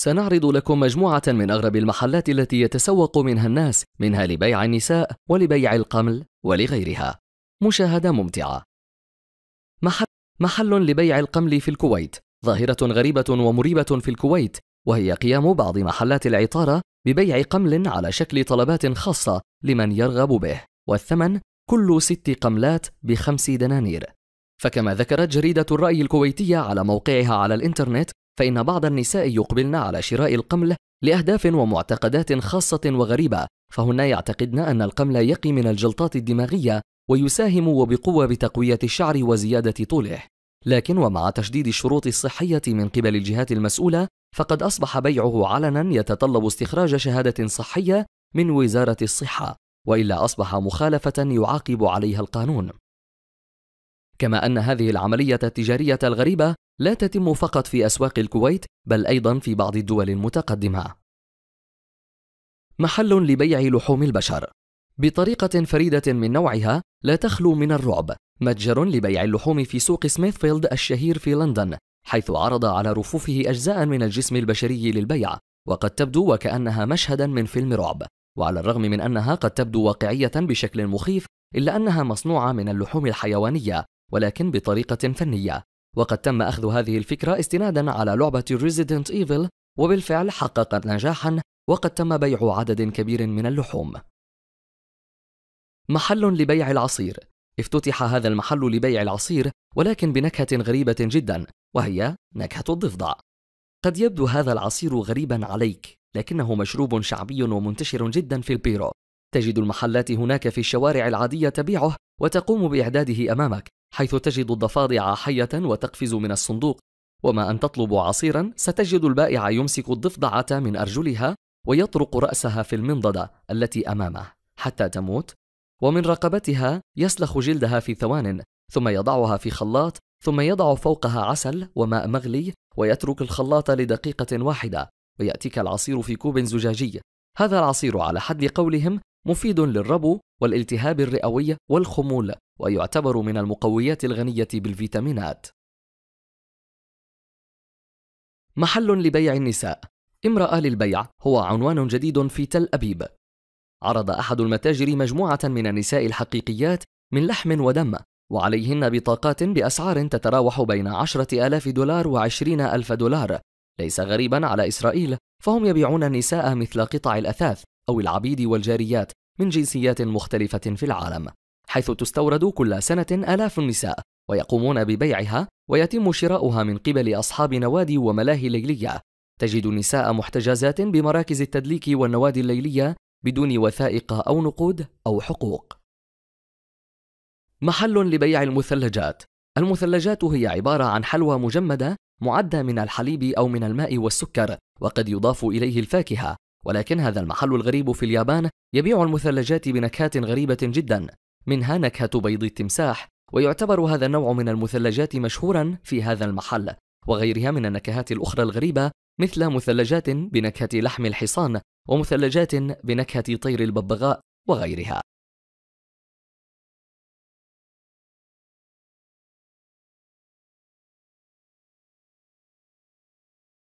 سنعرض لكم مجموعة من أغرب المحلات التي يتسوق منها الناس منها لبيع النساء ولبيع القمل ولغيرها مشاهدة ممتعة محل, محل لبيع القمل في الكويت ظاهرة غريبة ومريبة في الكويت وهي قيام بعض محلات العطارة ببيع قمل على شكل طلبات خاصة لمن يرغب به والثمن كل ست قملات بخمس دنانير فكما ذكرت جريدة الرأي الكويتية على موقعها على الإنترنت فإن بعض النساء يقبلن على شراء القمل لأهداف ومعتقدات خاصة وغريبة، فهن يعتقدن أن القمل يقي من الجلطات الدماغية ويساهم وبقوة بتقوية الشعر وزيادة طوله. لكن ومع تشديد الشروط الصحية من قبل الجهات المسؤولة، فقد أصبح بيعه علنا يتطلب استخراج شهادة صحية من وزارة الصحة، وإلا أصبح مخالفة يعاقب عليها القانون. كما أن هذه العملية التجارية الغريبة لا تتم فقط في أسواق الكويت بل أيضا في بعض الدول المتقدمة. محل لبيع لحوم البشر بطريقة فريدة من نوعها لا تخلو من الرعب، متجر لبيع اللحوم في سوق سميثفيلد الشهير في لندن، حيث عرض على رفوفه أجزاء من الجسم البشري للبيع، وقد تبدو وكأنها مشهدا من فيلم رعب، وعلى الرغم من أنها قد تبدو واقعية بشكل مخيف، إلا أنها مصنوعة من اللحوم الحيوانية، ولكن بطريقة فنية وقد تم أخذ هذه الفكرة استنادا على لعبة Resident Evil وبالفعل حققت نجاحا وقد تم بيع عدد كبير من اللحوم محل لبيع العصير افتتح هذا المحل لبيع العصير ولكن بنكهة غريبة جدا وهي نكهة الضفدع قد يبدو هذا العصير غريبا عليك لكنه مشروب شعبي ومنتشر جدا في البيرو تجد المحلات هناك في الشوارع العادية تبيعه وتقوم بإعداده أمامك حيث تجد الضفادع حية وتقفز من الصندوق وما أن تطلب عصيرا ستجد البائع يمسك الضفدعة من أرجلها ويطرق رأسها في المنضدة التي أمامه حتى تموت ومن رقبتها يسلخ جلدها في ثوان ثم يضعها في خلاط ثم يضع فوقها عسل وماء مغلي ويترك الخلاط لدقيقة واحدة ويأتيك العصير في كوب زجاجي هذا العصير على حد قولهم مفيد للربو والالتهاب الرئوي والخمول ويعتبر من المقويات الغنية بالفيتامينات محل لبيع النساء امرأة للبيع هو عنوان جديد في تل أبيب عرض أحد المتاجر مجموعة من النساء الحقيقيات من لحم ودم وعليهن بطاقات بأسعار تتراوح بين عشرة ألاف دولار وعشرين ألف دولار ليس غريبا على إسرائيل فهم يبيعون النساء مثل قطع الأثاث أو العبيد والجاريات من جنسيات مختلفة في العالم حيث تستورد كل سنة آلاف النساء ويقومون ببيعها ويتم شراؤها من قبل أصحاب نوادي وملاهي ليلية تجد النساء محتجزات بمراكز التدليك والنوادي الليلية بدون وثائق أو نقود أو حقوق محل لبيع المثلجات المثلجات هي عبارة عن حلوى مجمدة معدة من الحليب أو من الماء والسكر وقد يضاف إليه الفاكهة ولكن هذا المحل الغريب في اليابان يبيع المثلجات بنكهات غريبة جدا منها نكهة بيض التمساح ويعتبر هذا النوع من المثلجات مشهورا في هذا المحل وغيرها من النكهات الأخرى الغريبة مثل مثلجات بنكهة لحم الحصان ومثلجات بنكهة طير الببغاء وغيرها